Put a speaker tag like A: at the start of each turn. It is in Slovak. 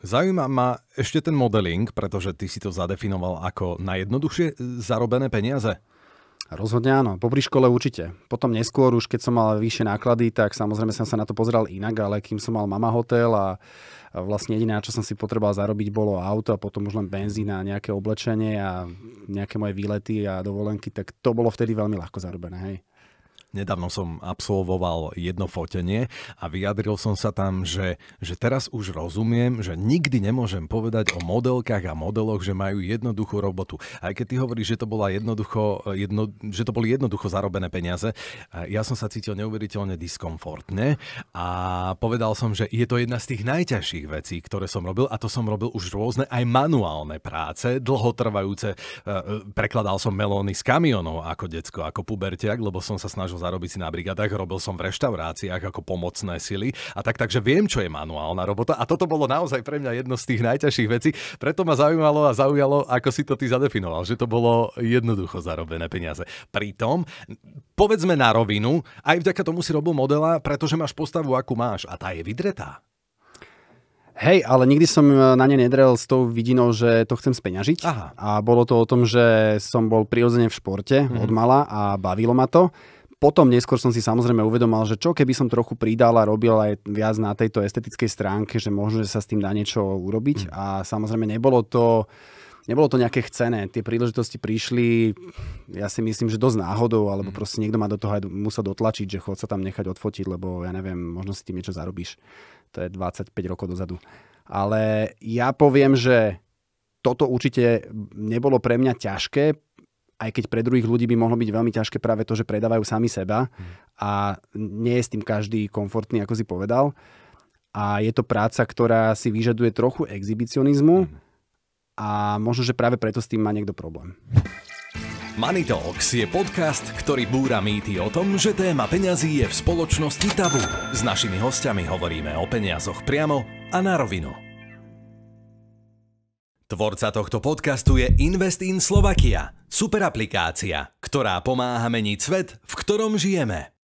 A: Zaujíma ma ešte ten modeling, pretože ty si to zadefinoval ako najjednoduchšie zarobené peniaze. Rozhodne áno, Po škole určite. Potom neskôr, už keď som mal vyššie
B: náklady, tak samozrejme som sa na to pozeral inak, ale kým som mal mama hotel a vlastne jediné, čo som si potreboval zarobiť, bolo auto a potom už len benzín a nejaké oblečenie a nejaké moje
A: výlety a dovolenky, tak to bolo vtedy veľmi ľahko zarobené. Hej. Nedávno som absolvoval jedno fotenie a vyjadril som sa tam, že, že teraz už rozumiem, že nikdy nemôžem povedať o modelkách a modeloch, že majú jednoduchú robotu. Aj keď ty hovoríš, že to, bola jednoducho, jedno, že to boli jednoducho zarobené peniaze, eh, ja som sa cítil neuveriteľne diskomfortne a povedal som, že je to jedna z tých najťažších vecí, ktoré som robil a to som robil už rôzne aj manuálne práce, dlhotrvajúce. Eh, eh, prekladal som melóny z kamionov ako decko, ako pubertiak, lebo som sa snažil zarobiť si na brigadách, robil som v reštauráciách ako pomocné sily a tak, takže viem, čo je manuálna robota a toto bolo naozaj pre mňa jedno z tých najťažších vecí, preto ma zaujímalo a zaujalo, ako si to ty zadefinoval, že to bolo jednoducho zarobené peniaze. Pritom, povedzme na rovinu, aj vďaka tomu si robil modela, pretože máš postavu, akú máš a tá je vydretá. Hej, ale nikdy
B: som e, na ne nedrel s tou vidinou, že to chcem speňažiť. Aha. A bolo to o tom, že som bol prirodzene v športe mm-hmm. od mala a bavilo ma to potom neskôr som si samozrejme uvedomal, že čo keby som trochu pridal a robil aj viac na tejto estetickej stránke, že možno, že sa s tým dá niečo urobiť. Mm. A samozrejme nebolo to, nebolo to nejaké chcené. Tie príležitosti prišli, ja si myslím, že dosť náhodou, alebo mm. proste niekto ma do toho aj musel dotlačiť, že chod sa tam nechať odfotiť, lebo ja neviem, možno si tým niečo zarobíš. To je 25 rokov dozadu. Ale ja poviem, že toto určite nebolo pre mňa ťažké, aj keď pre druhých ľudí by mohlo byť veľmi ťažké práve to, že predávajú sami seba mm. a nie je s tým každý komfortný, ako si povedal. A je to práca, ktorá si vyžaduje trochu exhibicionizmu mm. a možno, že práve preto s tým má niekto problém.
A: Money Talks je podcast, ktorý búra mýty o tom, že téma peňazí je v spoločnosti tabu. S našimi hostiami hovoríme o peniazoch priamo a na rovinu. Tvorca tohto podcastu je Invest in Slovakia, super aplikácia, ktorá pomáha meniť svet, v ktorom žijeme.